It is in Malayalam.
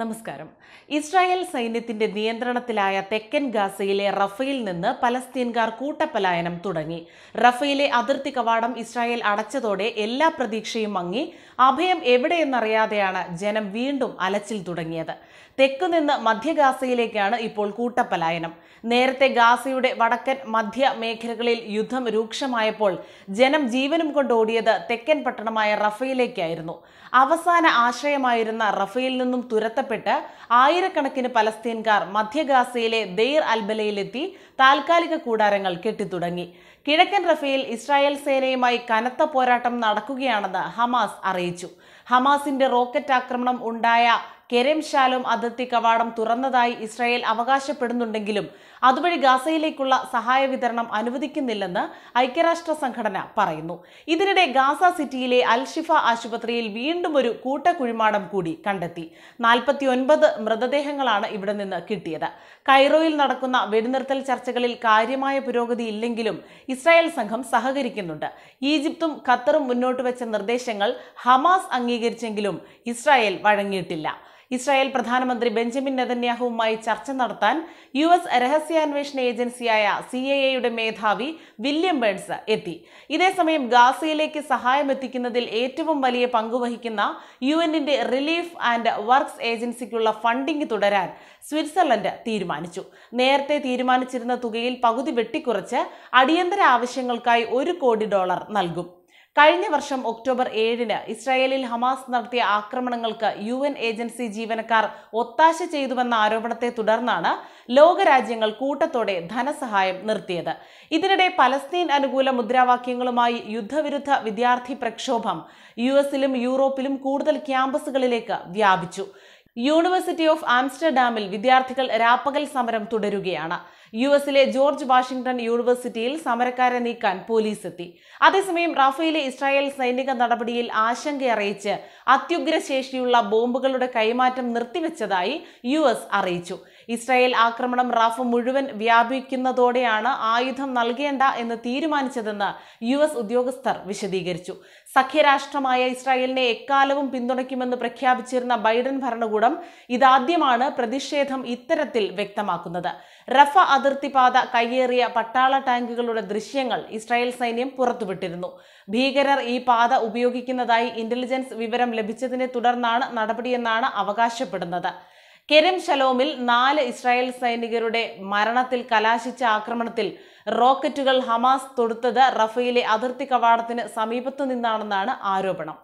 നമസ്കാരം ഇസ്രായേൽ സൈന്യത്തിന്റെ നിയന്ത്രണത്തിലായ തെക്കൻ ഗാസയിലെ റഫയിൽ നിന്ന് പലസ്തീൻകാർ കൂട്ടപ്പലായനം തുടങ്ങി റഫയിലെ അതിർത്തി കവാടം ഇസ്രായേൽ അടച്ചതോടെ എല്ലാ പ്രതീക്ഷയും മങ്ങി അഭയം എവിടെയെന്നറിയാതെയാണ് ജനം വീണ്ടും അലച്ചിൽ തുടങ്ങിയത് തെക്കുനിന്ന് നിന്ന് മധ്യ ഗാസയിലേക്കാണ് ഇപ്പോൾ കൂട്ടപ്പലായനം നേരത്തെ ഗാസയുടെ വടക്കൻ മധ്യ മേഖലകളിൽ യുദ്ധം രൂക്ഷമായപ്പോൾ ജനം ജീവനും കൊണ്ടോടിയത് തെക്കൻ പട്ടണമായ റഫയിലേക്കായിരുന്നു അവസാന ആശ്രയമായിരുന്ന റഫയിൽ നിന്നും തുരത്ത അകപ്പെട്ട് ആയിരക്കണക്കിന് പലസ്തീൻകാർ മധ്യഗാസയിലെ ദെയ്ർ അൽബലയിലെത്തി താൽക്കാലിക കൂടാരങ്ങൾ കെട്ടിത്തുടങ്ങി കിഴക്കൻ റഫയിൽ ഇസ്രായേൽ സേനയുമായി കനത്ത പോരാട്ടം നടക്കുകയാണെന്ന് ഹമാസ് അറിയിച്ചു ഹമാസിന്റെ റോക്കറ്റ് ആക്രമണം ഉണ്ടായ കെരം ശാലും അതിർത്തി കവാടം തുറന്നതായി ഇസ്രായേൽ അവകാശപ്പെടുന്നുണ്ടെങ്കിലും അതുവഴി ഗാസയിലേക്കുള്ള സഹായ വിതരണം അനുവദിക്കുന്നില്ലെന്ന് ഐക്യരാഷ്ട്ര സംഘടന പറയുന്നു ഇതിനിടെ ഗാസ സിറ്റിയിലെ അൽഷിഫ ആശുപത്രിയിൽ വീണ്ടും ഒരു കൂട്ടക്കുഴിമാടം കൂടി കണ്ടെത്തി നാൽപ്പത്തിയൊൻപത് മൃതദേഹങ്ങളാണ് ഇവിടെ നിന്ന് കിട്ടിയത് കൈറോയിൽ നടക്കുന്ന വെടിനിർത്തൽ ചർച്ചകളിൽ കാര്യമായ പുരോഗതി ഇല്ലെങ്കിലും ഇസ്രായേൽ സംഘം സഹകരിക്കുന്നുണ്ട് ഈജിപ്തും ഖത്തറും മുന്നോട്ട് വെച്ച നിർദ്ദേശങ്ങൾ ഹമാസ് അംഗീകരിച്ചെങ്കിലും ഇസ്രായേൽ വഴങ്ങിയിട്ടില്ല ഇസ്രായേൽ പ്രധാനമന്ത്രി ബെഞ്ചമിൻ നെതന്യാഹുവുമായി ചർച്ച നടത്താൻ യു എസ് രഹസ്യാന്വേഷണ ഏജൻസിയായ സി എ എയുടെ മേധാവി വില്യം ബേൺസ് എത്തി ഇതേസമയം ഗാസയിലേക്ക് സഹായം എത്തിക്കുന്നതിൽ ഏറ്റവും വലിയ പങ്കുവഹിക്കുന്ന യു എന്നിന്റെ റിലീഫ് ആൻഡ് വർക്ക്സ് ഏജൻസിക്കുള്ള ഫണ്ടിംഗ് തുടരാൻ സ്വിറ്റ്സർലൻഡ് തീരുമാനിച്ചു നേരത്തെ തീരുമാനിച്ചിരുന്ന തുകയിൽ പകുതി വെട്ടിക്കുറച്ച് അടിയന്തര ആവശ്യങ്ങൾക്കായി ഒരു കോടി ഡോളർ നൽകും കഴിഞ്ഞ വർഷം ഒക്ടോബർ ഏഴിന് ഇസ്രായേലിൽ ഹമാസ് നടത്തിയ ആക്രമണങ്ങൾക്ക് യു എൻ ഏജൻസി ജീവനക്കാർ ഒത്താശ ചെയ്തുവെന്ന ആരോപണത്തെ തുടർന്നാണ് ലോകരാജ്യങ്ങൾ കൂട്ടത്തോടെ ധനസഹായം നിർത്തിയത് ഇതിനിടെ പലസ്തീൻ അനുകൂല മുദ്രാവാക്യങ്ങളുമായി യുദ്ധവിരുദ്ധ വിദ്യാർത്ഥി പ്രക്ഷോഭം യു എസിലും യൂറോപ്പിലും കൂടുതൽ ക്യാമ്പസുകളിലേക്ക് വ്യാപിച്ചു യൂണിവേഴ്സിറ്റി ഓഫ് ആംസ്റ്റർഡാമിൽ വിദ്യാർത്ഥികൾ രാപ്പകൽ സമരം തുടരുകയാണ് യു എസിലെ ജോർജ് വാഷിംഗ്ടൺ യൂണിവേഴ്സിറ്റിയിൽ സമരക്കാരെ നീക്കാൻ പോലീസ് എത്തി അതേസമയം റഫേലെ ഇസ്രായേൽ സൈനിക നടപടിയിൽ ആശങ്കയറിയിച്ച് അത്യുഗ്രശേഷിയുള്ള ബോംബുകളുടെ കൈമാറ്റം നിർത്തിവെച്ചതായി യു എസ് അറിയിച്ചു ഇസ്രായേൽ ആക്രമണം റാഫ് മുഴുവൻ വ്യാപിക്കുന്നതോടെയാണ് ആയുധം നൽകേണ്ട എന്ന് തീരുമാനിച്ചതെന്ന് യു എസ് ഉദ്യോഗസ്ഥർ വിശദീകരിച്ചു സഖ്യരാഷ്ട്രമായ ഇസ്രായേലിനെ എക്കാലവും പിന്തുണയ്ക്കുമെന്ന് പ്രഖ്യാപിച്ചിരുന്ന ബൈഡൻ ഭരണകൂടം ഇതാദ്യമാണ് പ്രതിഷേധം ഇത്തരത്തിൽ വ്യക്തമാക്കുന്നത് റഫ അതിർത്തി പാത കയ്യേറിയ പട്ടാള ടാങ്കുകളുടെ ദൃശ്യങ്ങൾ ഇസ്രായേൽ സൈന്യം പുറത്തുവിട്ടിരുന്നു ഭീകരർ ഈ പാത ഉപയോഗിക്കുന്നതായി ഇന്റലിജൻസ് വിവരം ലഭിച്ചതിനെ തുടർന്നാണ് നടപടിയെന്നാണ് അവകാശപ്പെടുന്നത് കെരം ശലോമിൽ നാല് ഇസ്രായേൽ സൈനികരുടെ മരണത്തിൽ കലാശിച്ച ആക്രമണത്തിൽ റോക്കറ്റുകൾ ഹമാസ് തൊടുത്തത് റഫയിലെ അതിർത്തി കവാടത്തിന് സമീപത്തു നിന്നാണെന്നാണ് ആരോപണം